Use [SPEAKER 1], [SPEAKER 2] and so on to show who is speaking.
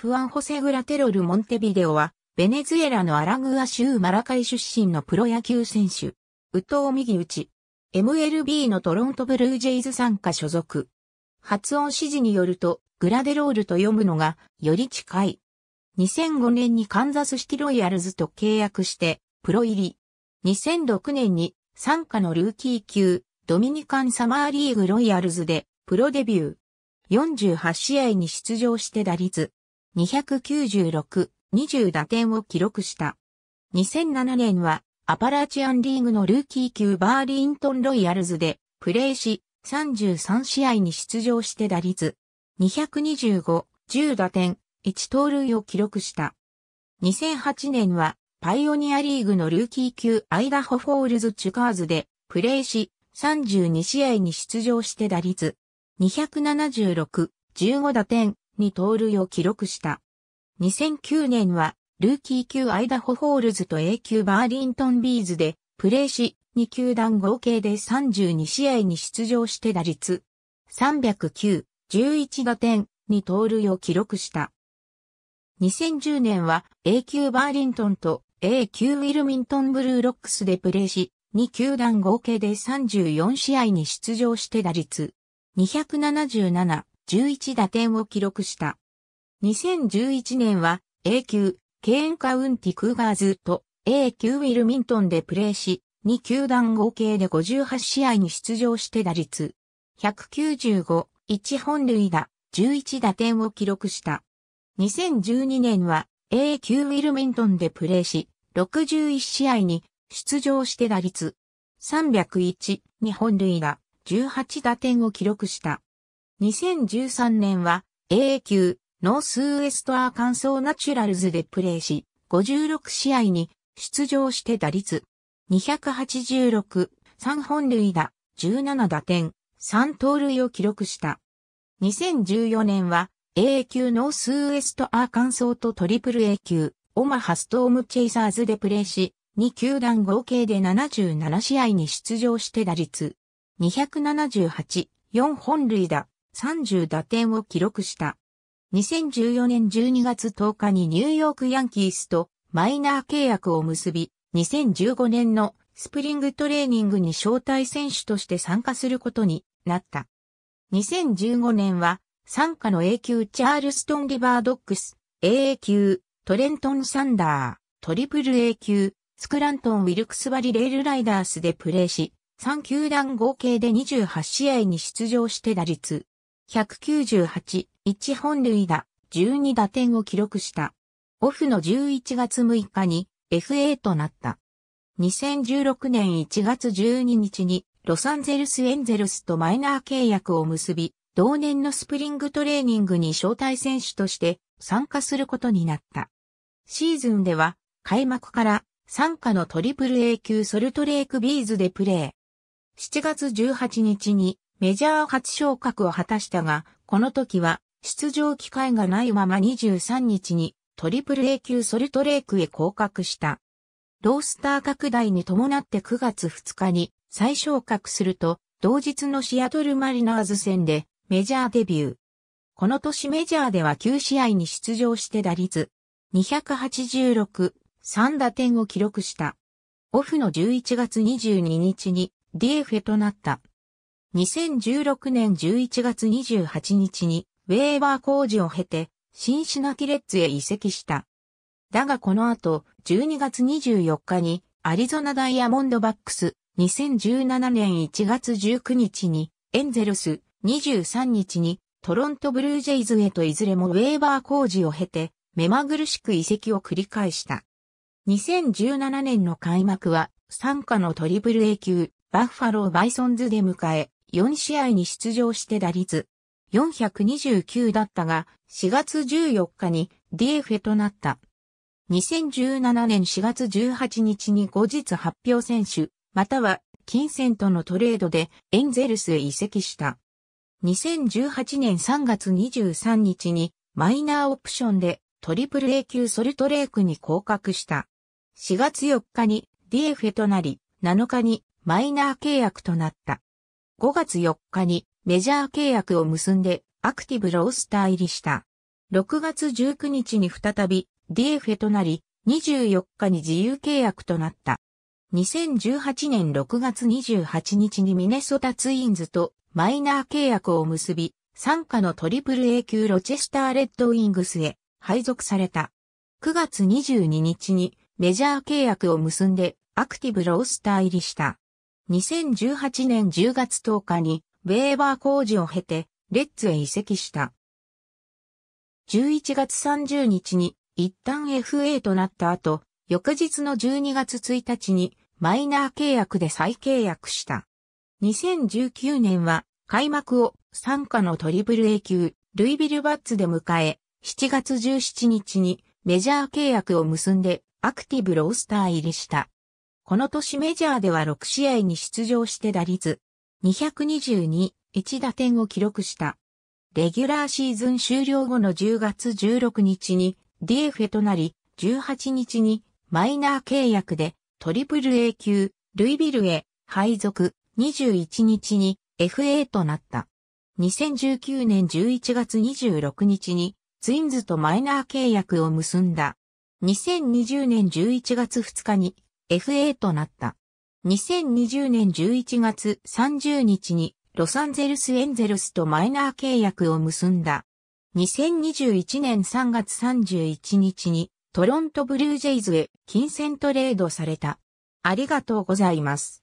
[SPEAKER 1] フアンホセ・グラテロル・モンテビデオは、ベネズエラのアラグア州マラカイ出身のプロ野球選手。ウト藤右打ち。MLB のトロントブルージェイズ参加所属。発音指示によると、グラデロールと読むのが、より近い。2005年にカンザスシティロイヤルズと契約して、プロ入り。2006年に、参加のルーキー級、ドミニカンサマーリーグロイヤルズで、プロデビュー。48試合に出場して打率、296、20打点を記録した。2007年はアパラチアンリーグのルーキー級バーリントンロイヤルズでプレーし33試合に出場して打率225、10打点、1盗塁を記録した。2008年はパイオニアリーグのルーキー級アイダホフォールズチュカーズでプレーし32試合に出場して打率276、15打点、に盗塁を記録した。2009年は、ルーキー級アイダホホールズと A 級バーリントンビーズで、プレーし、2球団合計で32試合に出場して打率、309、11打点、に盗塁を記録した。2010年は A 級バーリントンと A 級ウィルミントンブルーロックスでプレーし、2球団合計で34試合に出場して打率、277、11打点を記録した。2011年は A 級、ケーンカウンティクーガーズと A 級ウィルミントンでプレーし、2球団合計で58試合に出場して打率195、1本塁打、11打点を記録した。2012年は A 級ウィルミントンでプレーし、61試合に出場して打率301、2本塁打、18打点を記録した。2013年は a 級ノースウエストアーカンソーナチュラルズでプレーし、56試合に出場して打率286、3本塁打、17打点、3盗塁を記録した。2014年は AA 級ノースウエストアーカンソーとトリプル A 級オマハストームチェイサーズでプレーし、2球団合計で77試合に出場して打率278、4本塁打、30打点を記録した。2014年12月10日にニューヨークヤンキースとマイナー契約を結び、2015年のスプリングトレーニングに招待選手として参加することになった。2015年は、参加の A 級チャールストンリバードックス、AA 級トレントンサンダー、トリプル A 級スクラントンウィルクスバリレールライダースでプレーし、3球団合計で28試合に出場して打率198、1本塁打、12打点を記録した。オフの11月6日に FA となった。2016年1月12日にロサンゼルスエンゼルスとマイナー契約を結び、同年のスプリングトレーニングに招待選手として参加することになった。シーズンでは開幕から参加のトリプル A 級ソルトレークビーズでプレー。7月18日にメジャー初昇格を果たしたが、この時は出場機会がないまま23日にトリプル A 級ソルトレークへ降格した。ロースター拡大に伴って9月2日に再昇格すると、同日のシアトルマリナーズ戦でメジャーデビュー。この年メジャーでは9試合に出場して打率286、3打点を記録した。オフの11月22日に DF となった。2016年11月28日にウェーバー工事を経て、シンシナティレッズへ移籍した。だがこの後、12月24日に、アリゾナダイヤモンドバックス、2017年1月19日に、エンゼルス、23日に、トロントブルージェイズへといずれもウェーバー工事を経て、目まぐるしく移籍を繰り返した。2017年の開幕は、参加のトリプル A 級、バッファローバイソンズで迎え、4試合に出場して打率429だったが、4月14日に DF となった。2017年4月18日に後日発表選手、または金銭とのトレードでエンゼルスへ移籍した。2018年3月23日にマイナーオプションでトリプル A 級ソルトレークに降格した。4月4日に DF となり、7日にマイナー契約となった。5月4日にメジャー契約を結んでアクティブロースター入りした。6月19日に再び DFA となり、24日に自由契約となった。2018年6月28日にミネソタツインズとマイナー契約を結び、参加のトリプル A 級ロチェスターレッドウィングスへ配属された。9月22日にメジャー契約を結んでアクティブロースター入りした。2018年10月10日に、ウェーバー工事を経て、レッツへ移籍した。11月30日に、一旦 FA となった後、翌日の12月1日に、マイナー契約で再契約した。2019年は、開幕を参加のトリプル A 級、ルイビルバッツで迎え、7月17日にメジャー契約を結んでアクティブロースター入りした。この年メジャーでは6試合に出場して打率222、1打点を記録した。レギュラーシーズン終了後の10月16日に DF となり、18日にマイナー契約でトリプル A 級、ルイビルへ配属、21日に FA となった。2019年11月26日にツインズとマイナー契約を結んだ。2020年11月2日に FA となった。2020年11月30日にロサンゼルスエンゼルスとマイナー契約を結んだ。2021年3月31日にトロントブルージェイズへ金銭トレードされた。ありがとうございます。